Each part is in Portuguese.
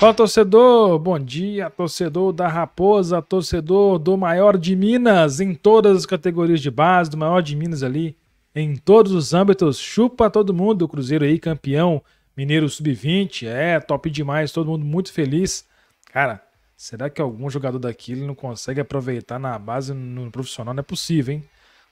Fala, torcedor! Bom dia, torcedor da Raposa, torcedor do maior de Minas, em todas as categorias de base, do maior de Minas ali, em todos os âmbitos. Chupa todo mundo, o Cruzeiro aí, campeão, Mineiro Sub-20, é top demais, todo mundo muito feliz. Cara, será que algum jogador daqui ele não consegue aproveitar na base, no profissional? Não é possível, hein?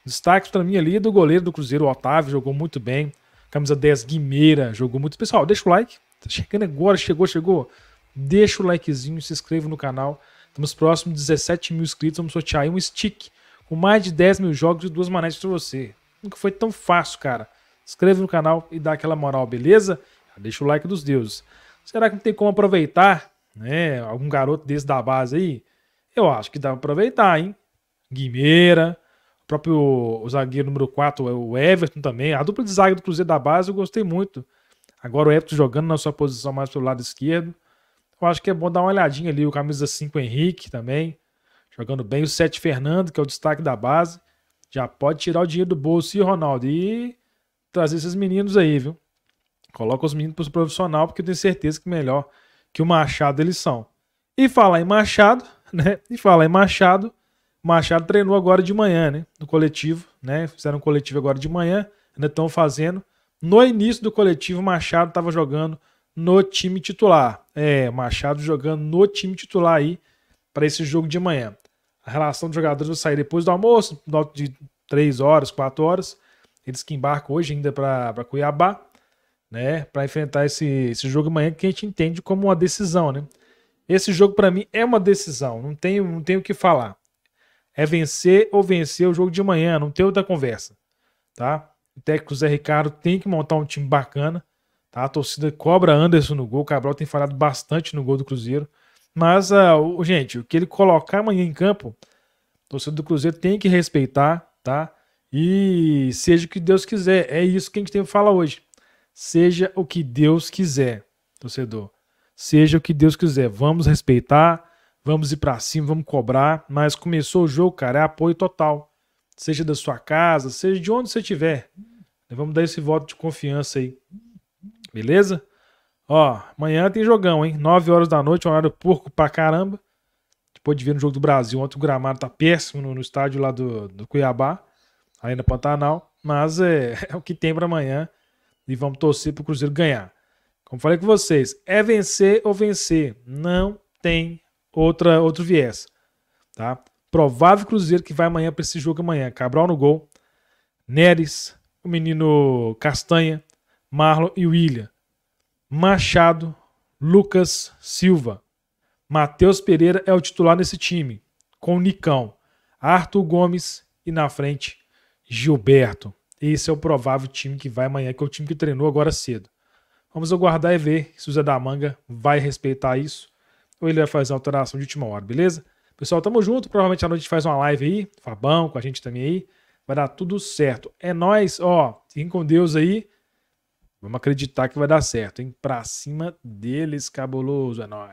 Destaque para mim ali do goleiro do Cruzeiro, o Otávio, jogou muito bem. Camisa 10 Guimeira, jogou muito. Pessoal, deixa o like. Tá chegando agora, chegou, chegou deixa o likezinho, se inscreva no canal. Estamos próximos de 17 mil inscritos, vamos sortear aí um stick com mais de 10 mil jogos e duas manetes para você. Nunca foi tão fácil, cara. Inscreva no canal e dá aquela moral, beleza? Deixa o like dos deuses. Será que não tem como aproveitar, né? Algum garoto desse da base aí? Eu acho que dá pra aproveitar, hein? Guimeira, o próprio o zagueiro número 4, o Everton também. A dupla de zaga do Cruzeiro da base eu gostei muito. Agora o Everton jogando na sua posição mais pelo lado esquerdo. Eu acho que é bom dar uma olhadinha ali. O camisa 5 Henrique também, jogando bem. O 7 Fernando, que é o destaque da base, já pode tirar o dinheiro do bolso. E Ronaldo, e trazer esses meninos aí, viu? Coloca os meninos para o profissional, porque eu tenho certeza que melhor que o Machado eles são. E falar em Machado, né? E falar em Machado, Machado treinou agora de manhã, né? No coletivo, né? Fizeram um coletivo agora de manhã, ainda estão fazendo. No início do coletivo, Machado estava jogando no time titular. É, Machado jogando no time titular aí para esse jogo de manhã. A relação dos jogadores vai sair depois do almoço, de 3 horas, 4 horas. Eles que embarcam hoje ainda para Cuiabá, né, para enfrentar esse, esse jogo amanhã que a gente entende como uma decisão, né? Esse jogo para mim é uma decisão, não tem não tenho o que falar. É vencer ou vencer o jogo de manhã, não tem outra conversa, tá? O técnico Zé Ricardo tem que montar um time bacana Tá? A torcida cobra Anderson no gol. O Cabral tem falhado bastante no gol do Cruzeiro. Mas, uh, gente, o que ele colocar amanhã em campo, a torcida do Cruzeiro tem que respeitar, tá? E seja o que Deus quiser. É isso que a gente tem que falar hoje. Seja o que Deus quiser, torcedor. Seja o que Deus quiser. Vamos respeitar, vamos ir para cima, vamos cobrar. Mas começou o jogo, cara, é apoio total. Seja da sua casa, seja de onde você estiver. Vamos dar esse voto de confiança aí Beleza? Ó, amanhã tem jogão, hein? 9 horas da noite, horário porco pra caramba. Depois de ver no jogo do Brasil, ontem o gramado tá péssimo no, no estádio lá do, do Cuiabá, aí no Pantanal. Mas é, é o que tem para amanhã e vamos torcer pro Cruzeiro ganhar. Como falei com vocês, é vencer ou vencer. Não tem outra outro viés, tá? Provável Cruzeiro que vai amanhã para esse jogo amanhã. Cabral no gol, Neres, o menino Castanha, Marlon e William, Machado, Lucas Silva. Matheus Pereira é o titular nesse time, com Nicão, Arthur Gomes e na frente Gilberto. Esse é o provável time que vai amanhã, que é o time que treinou agora cedo. Vamos aguardar e ver se o Zé da Manga vai respeitar isso ou ele vai fazer alteração de última hora, beleza? Pessoal, tamo junto. Provavelmente à noite a gente faz uma live aí, Fabão com a gente também aí. Vai dar tudo certo. É nós, ó. Fiquem com Deus aí. Vamos acreditar que vai dar certo, hein? Pra cima deles, cabuloso, é nóis.